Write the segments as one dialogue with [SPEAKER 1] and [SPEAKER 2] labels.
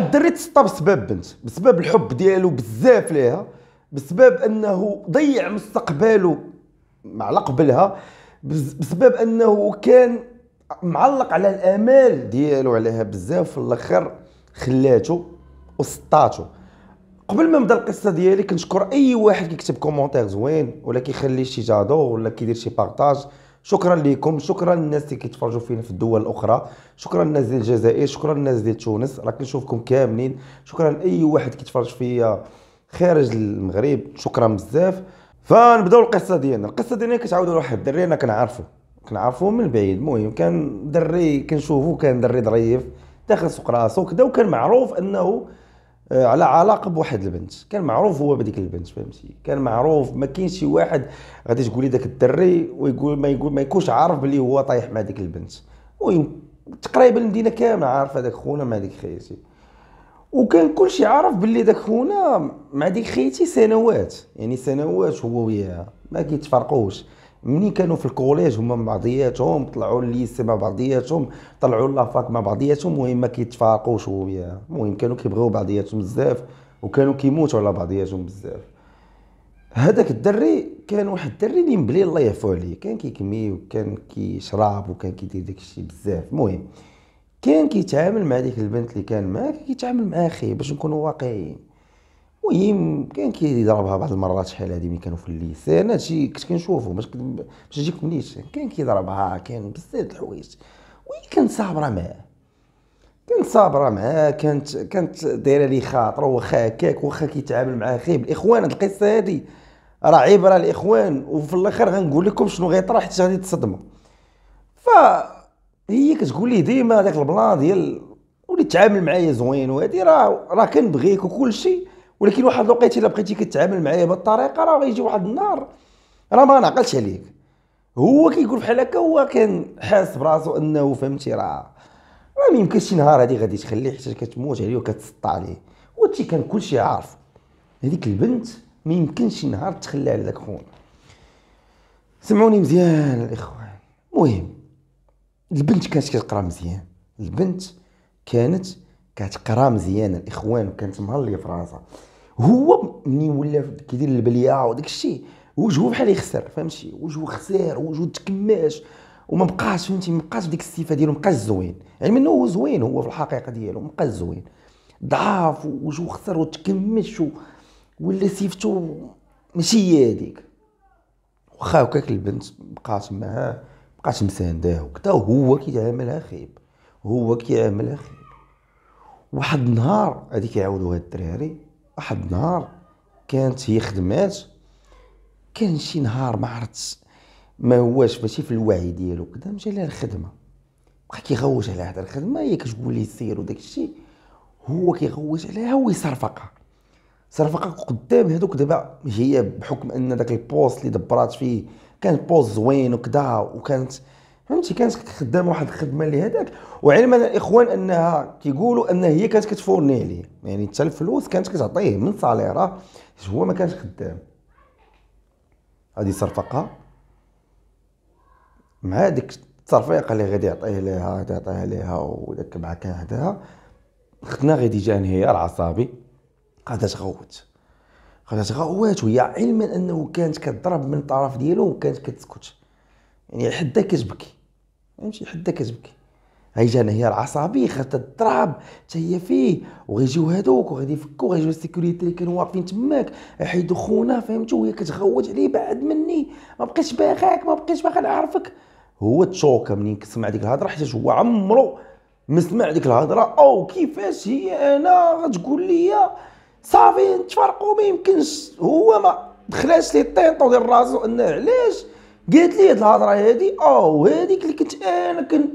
[SPEAKER 1] واحد الدري تسطى بسبب بنت بسبب الحب ديالو بزاف ليها بسبب انه ضيع مستقبله مع قبلها بسبب انه كان معلق على الامال ديالو عليها بزاف في الاخر خلاته وسطاته قبل ما نبدا القصه ديالي كنشكر اي واحد كيكتب كومونتير زوين ولا كيخلي شي جادو ولا كيدير شي بارطاج شكرا لكم شكرا للناس اللي كيتفرجوا فينا في الدول الاخرى شكرا للناس ديال الجزائر شكرا للناس ديال تونس راه كنشوفكم كاملين شكرا لاي واحد كيتفرج فيا خارج المغرب شكرا بزاف فنبداو القصه ديالنا القصه ديالنا كتعاود على واحد الدري انا كنعرفو كنعرفو من بعيد المهم كان دري كنشوفو كان دري ظريف داخل سوق راسو كدا وكان معروف انه آه، على علاقه بواحد البنت كان معروف هو بديك البنت فهمتي كان معروف ما كاينش شي واحد غادي تقولي داك الدري ويقول ما يقول ما يكونش عارف بلي هو طايح مع ديك البنت المهم تقريبا المدينه كامله عارفه داك خونا مع ديك خيتي وكان كلشي عارف بلي داك خونا مع ديك خيتي سنوات يعني سنوات هو وياها ما كيتفرقوش ملي كانوا في الكوليج هما مع بعضياتهم طلعوا لليسي مع بعضياتهم طلعوا لافاك مع بعضياتهم المهم ما كيتفارقوا شويه المهم كانوا كيبغيو بعضياتهم بزاف وكانوا كيموتوا على بعضياتهم بزاف هذاك الدري كان واحد الدري اللي مبلي الله يعفو عليه كان كيكمي وكان كيشرب وكان كيدير داكشي بزاف المهم كان كيتعامل مع ديك البنت اللي كان معاه كيتعامل معاها خي باش نكونوا واقعيين المهم كان كيضربها بعض المرات شحال هادي ملي كانوا في الليسي انا هادشي كنت كنشوفو باش باش نجيك منيش كان كيضربها كان بزاف د الحوايج وهي كانت صابره معاه كانت صابره معاه كانت كانت دايره لي خاطر واخا هكاك واخا كيتعامل معاه خيب الاخوان هاد القصه هادي راه عبره الاخوان وفي الاخر غنقول لكم شنو غيطرا حتى غادي تصدموا ف هي كتقول لي ديما داك البلان ديال ولي تعامل معايا زوين وهادي راه راه كنبغيك وكلشي ولكن واحد الوقيته الا بقيتي كتعامل معايا بهذه الطريقه راه غيجي واحد النهار راه ما نعقلش عليك هو كيقول بحال هكا هو كان حاس براسو انه فهمتي راه راه ما يمكنش شي نهار هذه غادي تخليه حتى كتموت عليه وكتسطى عليه وهادشي كان كلشي عارف هذيك البنت ما يمكنش شي نهار تخلى على داك خونا سمعوني مزيان الاخوان المهم البنت كانت كتقرا مزيان البنت كانت كتقرا مزيان الاخوان وكانت مهليه في راسها هو ملي ولا كيدير البليعه وداك الشيء وجهه بحال يخسر فهمتي وجهه خسر وجهه تكماش وما بقاش فهمتي ما بقاش ديك الصفه ديالو ما بقاش زوين يعني منه هو زوين هو في الحقيقه ديالو ما بقاش زوين ضعاف وجهه خسر وتكمش ولا سيفتو ماشي هي هذيك واخا هكاك البنت بقات معاه بقات مسانداه وكذا هو كيتعاملها خايب هو كيعاملها خايب واحد النهار هذيك يعاودوها الدراري واحد النهار كانت هي خدمات كان شي نهار ما عرفتش ما هواش ماشي في الوعي ديالو كدا مشى لها الخدمه بقى كيغوت على هاد الخدمه هي كتقول ليه سير وداك الشيء هو كيغوت عليها ويصرفقها صرفقها قدام هذوك دابا هي بحكم ان داك البوست اللي دبرات فيه كان بوست زوين وكدا وكانت فهمتي كانت خدام واحد الخدمه لهذاك وعلما الاخوان انها كيقولوا ان هي كانت كتفورني عليه يعني حتى الفلوس كانت كتعطيه من صاليره هو ما كانش خدام غادي يصرفقها مع ديك التصرفيق اللي غادي يعطيه ليها غادي يعطيها ليها وداك مع كان هداها ختنا غادي جا هي العصابي قادها تغوت قادها تغوت وهي علما انه كانت كضرب من الطرف ديالو وكانت كتسكت يعني حدا كتبكي يمشي حدا كتبكي غيجي انهيار عصبي خاطر التراب حتى هي فيه وغيجيو هادوك وغادي يفكو غيجيو السيكوريتي اللي كانوا واقفين تماك يحيدو خونا فهمتو وهي كتغوت عليه بعد مني ما بقيتش باغاك ما بقيتش باغا نعرفك هو تشوكا منين كسمع ديك الهضره حيت هو عمرو ما سمع ديك الهضره او كيفاش هي انا غتقول لي صافي نتفرقوا ما يمكنش هو ما دخلاش ليه الطينطو ديال راسو انه علاش قالت لي هاد الهضره هادي او آه، هاديك اللي كنت انا كن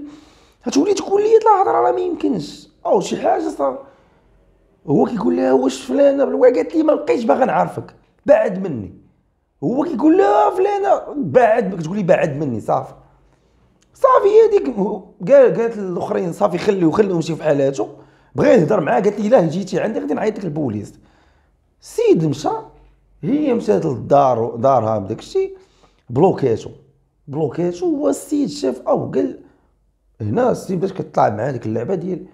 [SPEAKER 1] هتولي تقول لي هاد الهضره راه ما يمكنش او آه، شي حاجه صار هو كيقول لها واش فلانه قالت لي ما لقيتش باغا نعرفك بعد مني هو كيقول لها فلانه بعد كتقول لي بعد مني صافي صافي هذيك قال قالت الاخرين صافي خليه خليه يمشي في حالاته بغى يهضر معاه قالت لي لا جيتي عندي غادي نعيط لك البوليس السيد مشى هي مشات للدار دارها بداك الشيء بلوكيتو بلوكيتو هو السيد شاف او قال هنا السيد باش كتطلع مع ديك اللعبه ديال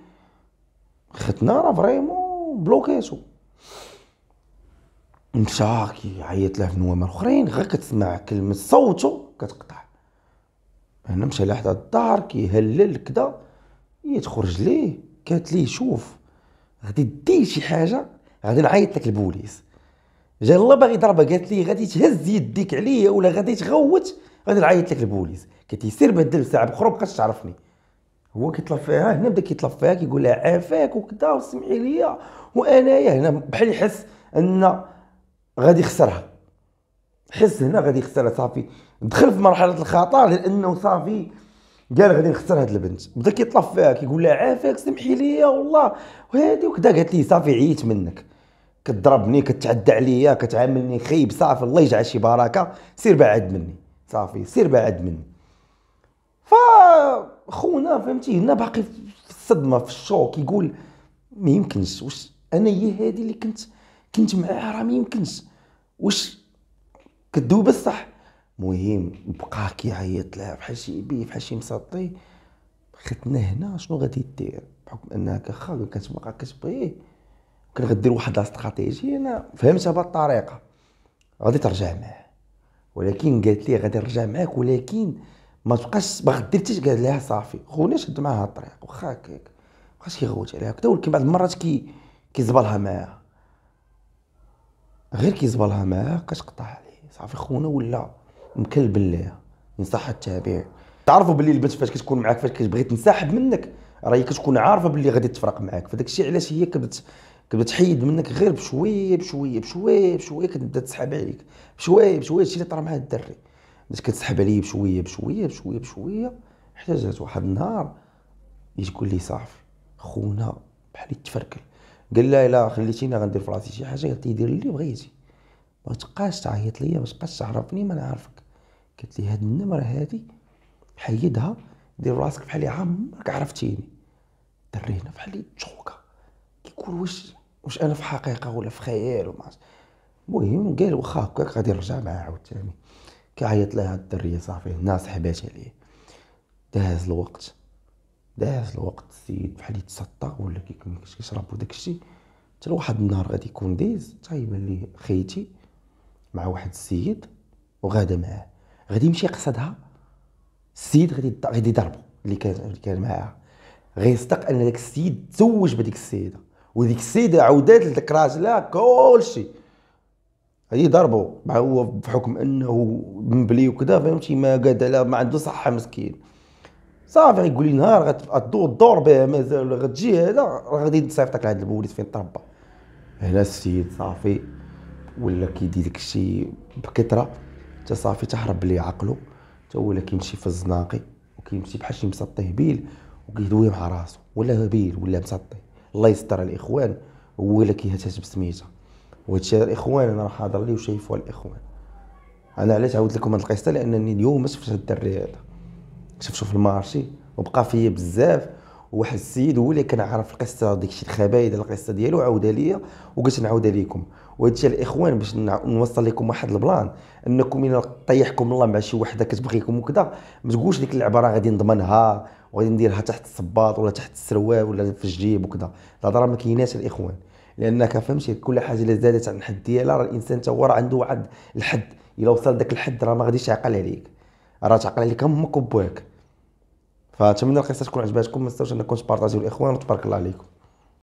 [SPEAKER 1] ختنا راه فريمون بلوكاتو مشى كيعيط له في النوامر اخرين غير كتسمع كلمه صوته كتقطع هنا مشى لحد الدار كيهلل كدا هي تخرج ليه قالت ليه شوف غادي دير شي حاجه غادي نعيط لك البوليس جا الله باغي ضربه قالت لي غادي تهز يديك عليا ولا غادي تغوت غادي نعيط لك البوليس قالت لي سير بدل ساعه بخرى مابقاش تعرفني هو كيطلب فيها هنا بدا كيطلب فيها كيقول لها عافاك وكذا وسمحي ليا وانايا هنا بحال يحس ان غادي يخسرها حس هنا غادي يخسرها صافي دخل في مرحله الخطر لانه صافي قال غادي نخسر هاد البنت بدا كيطلب فيها كيقول لها عافاك سمحي ليا والله وهادي وكذا قالت لي صافي عييت منك كتضربني كتعدى عليا كتعاملني خايب صافي الله يجعل شي بركه سير بعد مني صافي سير بعد مني ف خونا فهمتي هنا باقي في الصدمه في الشوك يقول ما يمكنش واش انا هي هذه اللي كنت كنت معاها راه ما يمكنش واش كدوي بصح مهم بقى كيعيط لها بحال شي بي بحال شي مسطي ختنا هنا شنو غادي دير بحكم انها كخا كتبقى كتبغيه كان غدير واحد الاستراتيجي انا فهمتها بهاد الطريقه غادي ترجع معاه ولكن قالت لي غادي نرجع معاك ولكن ما تبقاش ما غديرتيش قال لها صافي خونا شد معاها الطريق واخا هكاك مابقاش كيغوت عليها كدا ولكن بعض المرات كي كيزبلها معاها غير كيزبلها معاها قطع عليه صافي خونا ولا مكلب ليها صح التابع تعرفوا باللي البنت فاش كتكون معاك فاش كتبغي تنسحب منك راه هي كتكون عارفه باللي غادي تفرق معاك فداك الشيء علاش هي كبت كتبدا تحيد منك غير بشويه بشويه بشويه بشويه كتبدا تسحب عليك بشويه بشويه هادشي اللي طرا مع الدري بدات كتسحب عليا بشويه بشويه بشويه بشويه حتى جات واحد النهار يجي تقول لي صافي خونا بحال يتفركل قال لا الا خليتيني غندير فراسي شي حاجه قالت لي دير اللي بغيتي ما تبقاش تعيط ليا ما تبقاش تعرفني ما نعرفك قالت لي هاد النمره هادي حيدها دير راسك بحال عمرك عرفتيني هنا بحال تشوكه كيقول واش واش انا في حقيقه ولا في خيال وما المهم قال واخا هكاك غادي نرجع معاه عاوتاني كعيط لها الدريه صافي الناس حبات عليه داز الوقت داز الوقت السيد بحال يتسطى ولا كيكملش كيشرب وداك الشيء حتى لواحد النهار غادي يكون ديز حتى يبان ليه خيتي مع واحد السيد وغادا معاه غادي يمشي يقصدها السيد غادي غادي يضربو اللي كان اللي كان معاها غيصدق ان داك السيد تزوج بديك السيده وذيك السيده عودات لذكرات راجلها كل شيء هي ضربه مع هو بحكم انه مبلي وكذا فهمتي ما قاد على ما عنده صحه مسكين صافي يقول لي نهار غتدور الدور بها مازال غتجي هذا راه غادي نصيفطك لهاد البوليس فين تربى هنا السيد صافي ولا كيدير داكشي بكثره حتى صافي تهرب ليه عقله حتى ولا كيمشي في الزناقي وكيمشي بحال شي مسطيه بيل وكيدوي مع راسو ولا بيل ولا مسطيه الله يستر على الاخوان هو اللي كيهتف بسميتها وهادشي الاخوان انا راه حاضر ليه وشايفوها الاخوان انا علاش عاودت لكم هاد القصه لانني اليوم ما شفتش هاد الدري هذا شفتو في المارشي وبقى فيا بزاف واحد السيد هو اللي كان عارف القصه داكشي الخبايد القصه ديالو عاودها ليا وقلت نعاودها ليكم وهادشي الاخوان باش نوصل لكم واحد البلان انكم الا طيحكم الله مع شي وحده كتبغيكم وكذا ما تقولوش ديك اللعبه راه غادي نضمنها وغادي نديرها تحت الصباط ولا تحت السروال ولا في الجيب وكذا الهضره ما كايناش الاخوان لانك فهمتي كل حاجه اللي زادت عن الحد ديالها راه الانسان حتى هو عنده واحد الحد الا وصل داك الحد راه ما غاديش يعقل عليك راه تعقل عليك امك وباك فاتمنى القصه تكون عجبتكم ما تنساوش انكم تبارطاجيو الاخوان وتبارك الله عليكم